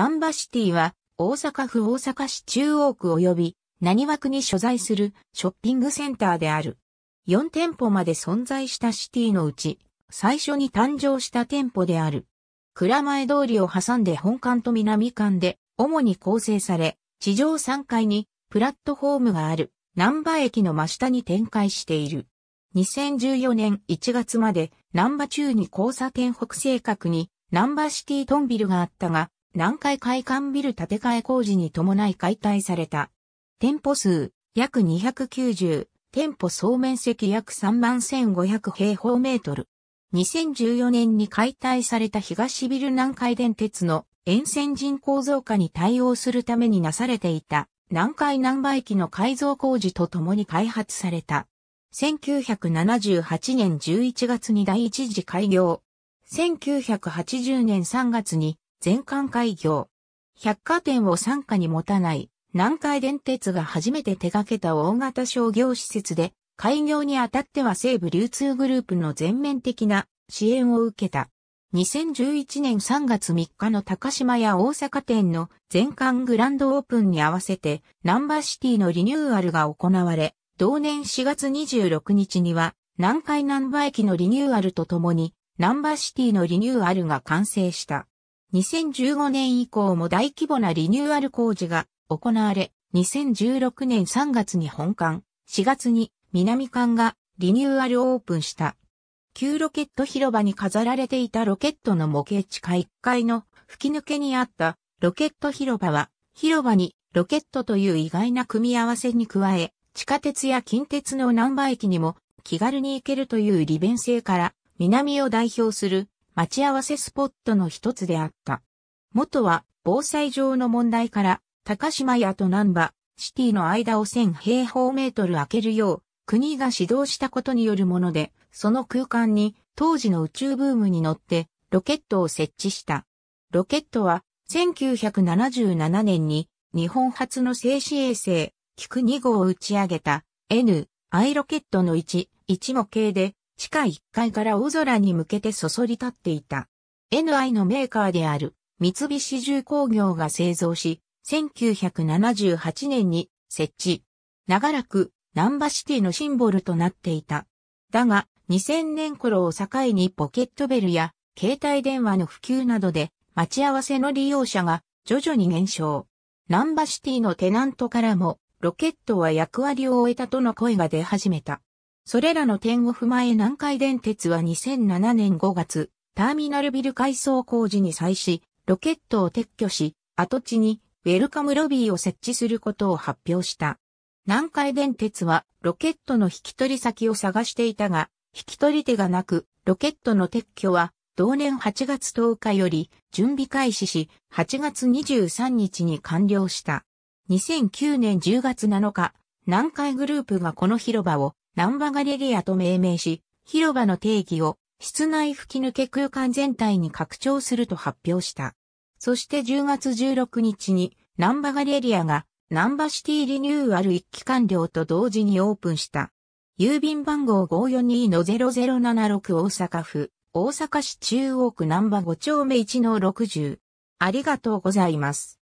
ン波シティは大阪府大阪市中央区及び何枠に所在するショッピングセンターである。4店舗まで存在したシティのうち最初に誕生した店舗である。蔵前通りを挟んで本館と南館で主に構成され、地上3階にプラットフォームがある南波駅の真下に展開している。2014年1月まで南波中に交差点北西角に南波シティトンビルがあったが、南海海間ビル建て替え工事に伴い解体された。店舗数、約290、店舗総面積約31,500平方メートル。2014年に解体された東ビル南海電鉄の沿線人口増加に対応するためになされていた南海南馬駅の改造工事とともに開発された。1978年11月に第一次開業。1980年3月に全館開業。百貨店を傘下に持たない南海電鉄が初めて手掛けた大型商業施設で、開業にあたっては西武流通グループの全面的な支援を受けた。2011年3月3日の高島屋大阪店の全館グランドオープンに合わせてナンバーシティのリニューアルが行われ、同年4月26日には南海南波駅のリニューアルとともにナンバーシティのリニューアルが完成した。2015年以降も大規模なリニューアル工事が行われ、2016年3月に本館、4月に南館がリニューアルオープンした。旧ロケット広場に飾られていたロケットの模型地下1階の吹き抜けにあったロケット広場は、広場にロケットという意外な組み合わせに加え、地下鉄や近鉄の南波駅にも気軽に行けるという利便性から、南を代表する待ち合わせスポットの一つであった。元は防災上の問題から高島屋と南波、シティの間を1000平方メートル空けるよう国が指導したことによるもので、その空間に当時の宇宙ブームに乗ってロケットを設置した。ロケットは1977年に日本初の静止衛星、菊2号を打ち上げた N、I ロケットの1、1模型で地下1階から大空に向けてそそり立っていた。NI のメーカーである三菱重工業が製造し、1978年に設置。長らく、南波シティのシンボルとなっていた。だが、2000年頃を境にポケットベルや携帯電話の普及などで待ち合わせの利用者が徐々に減少。南波シティのテナントからもロケットは役割を終えたとの声が出始めた。それらの点を踏まえ南海電鉄は2007年5月、ターミナルビル改装工事に際し、ロケットを撤去し、跡地にウェルカムロビーを設置することを発表した。南海電鉄はロケットの引き取り先を探していたが、引き取り手がなく、ロケットの撤去は同年8月10日より準備開始し、8月23日に完了した。2009年10月7日、南海グループがこの広場をナンバガレリアと命名し、広場の定義を室内吹き抜け空間全体に拡張すると発表した。そして10月16日にナンバガレリアがナンバシティリニューアル一期完了と同時にオープンした。郵便番号542-0076大阪府、大阪市中央区ナンバ5丁目1-60。ありがとうございます。